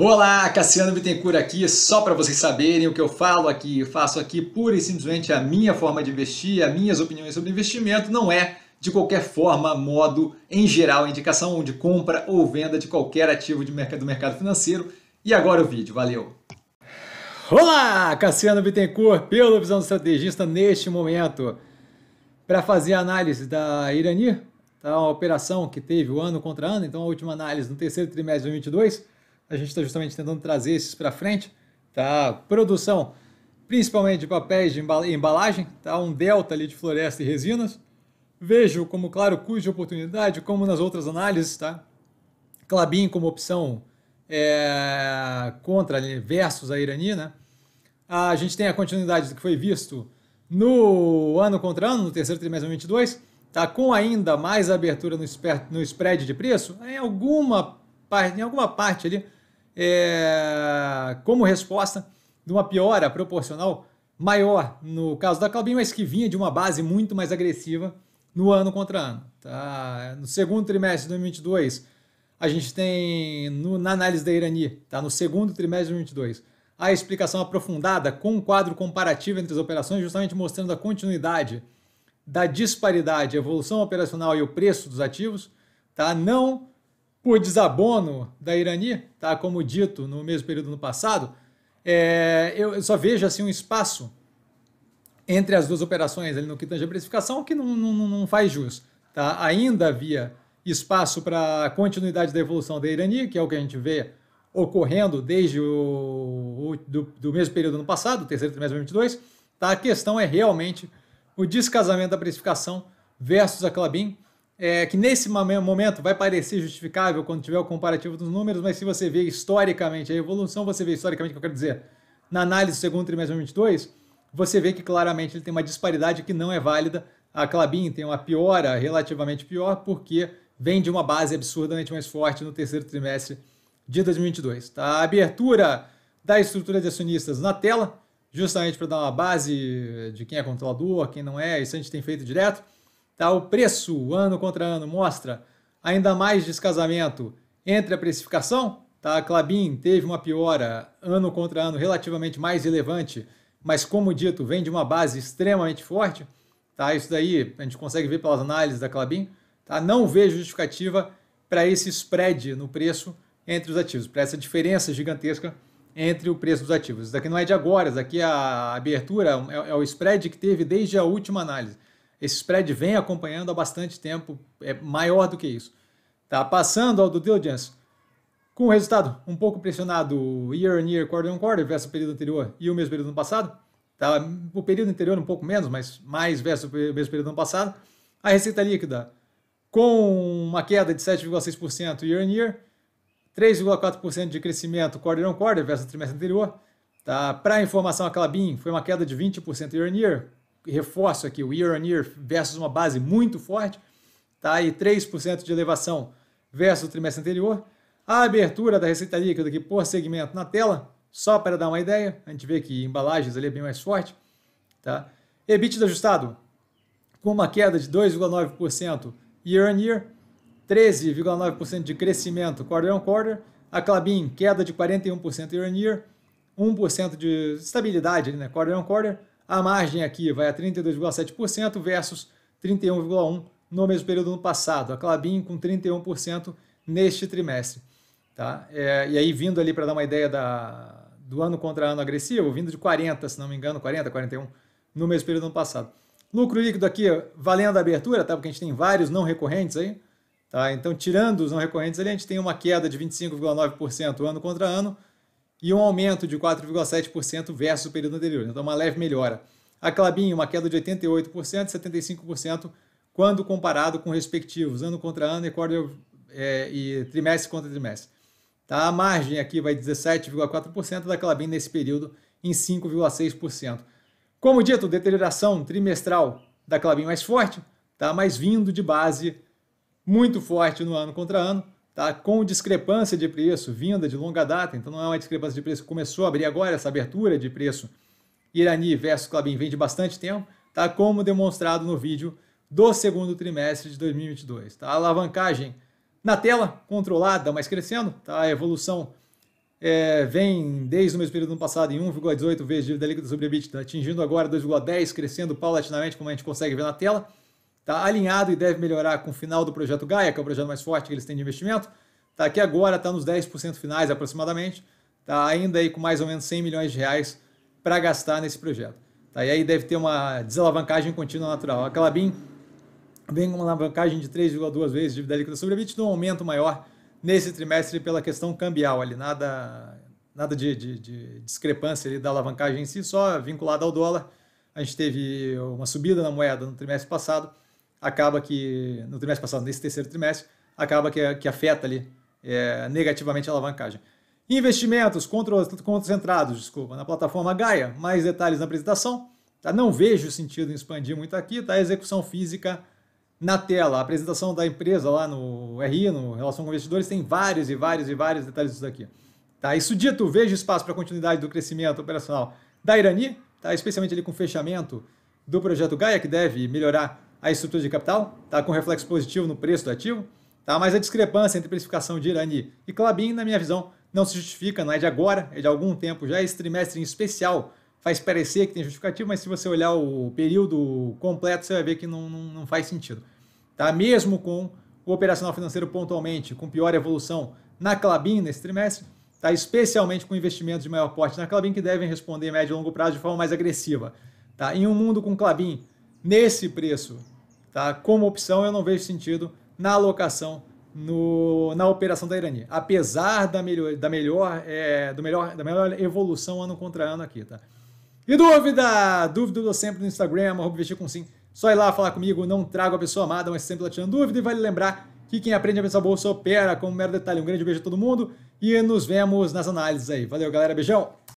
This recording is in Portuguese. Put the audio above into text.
Olá, Cassiano Bittencourt aqui, só para vocês saberem o que eu falo aqui, eu faço aqui pura e simplesmente a minha forma de investir, as minhas opiniões sobre investimento, não é de qualquer forma, modo, em geral, indicação de compra ou venda de qualquer ativo de mercado, do mercado financeiro. E agora o vídeo, valeu! Olá, Cassiano Bittencourt, pelo Visão do Estrategista, neste momento, para fazer a análise da Irani, tá, a operação que teve o ano contra ano, então a última análise no terceiro trimestre de 2022, a gente está justamente tentando trazer esses para frente, tá? Produção, principalmente de papéis de embalagem, tá? Um delta ali de floresta e resinas. Vejo como, claro, custo de oportunidade, como nas outras análises, tá? Clabin como opção é, contra versus a Irani, né? A gente tem a continuidade do que foi visto no ano contra ano, no terceiro trimestre de 2022, tá? com ainda mais abertura no, no spread de preço, em alguma, parte, em alguma parte ali é, como resposta de uma piora proporcional maior no caso da Clabin, mas que vinha de uma base muito mais agressiva no ano contra ano. Tá? No segundo trimestre de 2022, a gente tem no, na análise da Irani, tá? no segundo trimestre de 2022, a explicação aprofundada com um quadro comparativo entre as operações, justamente mostrando a continuidade da disparidade, evolução operacional e o preço dos ativos, tá? não o desabono da Irani, tá? como dito no mesmo período no passado, é, eu só vejo assim um espaço entre as duas operações ali no que tange a precificação que não, não, não faz jus. Tá? Ainda havia espaço para continuidade da evolução da Irani, que é o que a gente vê ocorrendo desde o, o do, do, mesmo período no passado, terceiro trimestre de 2022, tá? a questão é realmente o descasamento da precificação versus a Clabin, é, que nesse momento vai parecer justificável quando tiver o comparativo dos números, mas se você vê historicamente a evolução, você vê historicamente, que eu quero dizer, na análise do segundo trimestre de 2022, você vê que claramente ele tem uma disparidade que não é válida. A Clabin tem uma piora relativamente pior, porque vem de uma base absurdamente mais forte no terceiro trimestre de 2022. Tá? A abertura da estrutura de acionistas na tela, justamente para dar uma base de quem é controlador, quem não é, isso a gente tem feito direto. Tá? O preço, ano contra ano, mostra ainda mais descasamento entre a precificação. Tá? A Clabin teve uma piora ano contra ano relativamente mais relevante, mas, como dito, vem de uma base extremamente forte. Tá? Isso daí a gente consegue ver pelas análises da Clabin. Tá? Não vejo justificativa para esse spread no preço entre os ativos, para essa diferença gigantesca entre o preço dos ativos. Isso daqui não é de agora, isso daqui é a abertura, é, é o spread que teve desde a última análise. Esse spread vem acompanhando há bastante tempo, é maior do que isso. Tá passando ao do diligence, com o resultado um pouco pressionado year on year, quarter on quarter, versus o período anterior e o mesmo período no passado. Tá? O período anterior um pouco menos, mas mais versus o mesmo período no passado. A receita líquida com uma queda de 7,6% year on year, 3,4% de crescimento quarter on quarter versus o trimestre anterior. Tá? Para a informação, a Clabin foi uma queda de 20% year on year, reforço aqui, o year on year versus uma base muito forte, tá aí 3% de elevação versus o trimestre anterior. A abertura da receita líquida aqui por segmento na tela, só para dar uma ideia, a gente vê que embalagens ali é bem mais forte. Tá? EBITDA ajustado com uma queda de 2,9% year on year, 13,9% de crescimento quarter on quarter, a Clabin queda de 41% year on year, 1% de estabilidade ali, né, quarter on quarter, a margem aqui vai a 32,7% versus 31,1% no mesmo período do passado. A Clabin com 31% neste trimestre. Tá? É, e aí, vindo ali para dar uma ideia da, do ano contra ano agressivo, vindo de 40, se não me engano, 40, 41, no mesmo período do ano passado. Lucro líquido aqui, valendo a abertura, tá? porque a gente tem vários não recorrentes aí. Tá? Então, tirando os não recorrentes ali, a gente tem uma queda de 25,9% ano contra ano, e um aumento de 4,7% versus o período anterior, então uma leve melhora. A Clabin, uma queda de 88% e 75% quando comparado com respectivos, ano contra ano e, quarter, é, e trimestre contra trimestre. Tá? A margem aqui vai 17,4% da Clabin nesse período em 5,6%. Como dito, deterioração trimestral da Clabin mais forte, tá? mas vindo de base muito forte no ano contra ano, tá? com discrepância de preço vinda de longa data, então não é uma discrepância de preço que começou a abrir agora, essa abertura de preço Irani versus Clabin vem de bastante tempo, tá? como demonstrado no vídeo do segundo trimestre de 2022. Tá? A alavancagem na tela, controlada, mas crescendo, tá? a evolução é, vem desde o mesmo período do ano passado em 1,18 vezes dívida líquida sobre EBITDA, atingindo agora 2,10, crescendo paulatinamente, como a gente consegue ver na tela. Está alinhado e deve melhorar com o final do projeto Gaia, que é o projeto mais forte que eles têm de investimento. Está aqui agora, está nos 10% finais aproximadamente. Está ainda aí com mais ou menos 100 milhões de reais para gastar nesse projeto. Tá, e aí deve ter uma desalavancagem contínua natural. A Calabim vem com uma alavancagem de 3,2 vezes dívida líquida sobre EBITDA, um aumento maior nesse trimestre pela questão cambial ali, nada, nada de, de, de discrepância ali da alavancagem em si, só vinculada ao dólar. A gente teve uma subida na moeda no trimestre passado, acaba que, no trimestre passado, nesse terceiro trimestre, acaba que, que afeta ali é, negativamente a alavancagem. Investimentos concentrados, desculpa, na plataforma Gaia. Mais detalhes na apresentação. Tá? Não vejo sentido em expandir muito aqui. Tá? Execução física na tela. A apresentação da empresa lá no RI, no Relação com Investidores, tem vários e vários e vários detalhes disso aqui. Tá? Isso dito, vejo espaço para continuidade do crescimento operacional da Irani, tá? especialmente ali com o fechamento do projeto Gaia, que deve melhorar a estrutura de capital, tá? com reflexo positivo no preço do ativo, tá? mas a discrepância entre precificação de Irani e Clabin, na minha visão, não se justifica, não é de agora, é de algum tempo já. Esse trimestre em especial faz parecer que tem justificativo, mas se você olhar o período completo, você vai ver que não, não, não faz sentido. Tá? Mesmo com o operacional financeiro pontualmente, com pior evolução na Clabin nesse trimestre, tá? especialmente com investimentos de maior porte na Clabin, que devem responder médio e longo prazo de forma mais agressiva. Tá? Em um mundo com Clabin nesse preço. Tá? Como opção, eu não vejo sentido na alocação no, na operação da Irani, apesar da melhor, da melhor, é, do melhor, da melhor evolução ano contra ano aqui, tá? E dúvida? Dúvida do sempre no Instagram, arroba investir com sim. Só ir lá falar comigo, não trago a pessoa amada, mas sempre lá tirando dúvida. E vale lembrar que quem aprende a pensar bolsa opera, como um mero detalhe. Um grande beijo a todo mundo e nos vemos nas análises aí. Valeu, galera. Beijão!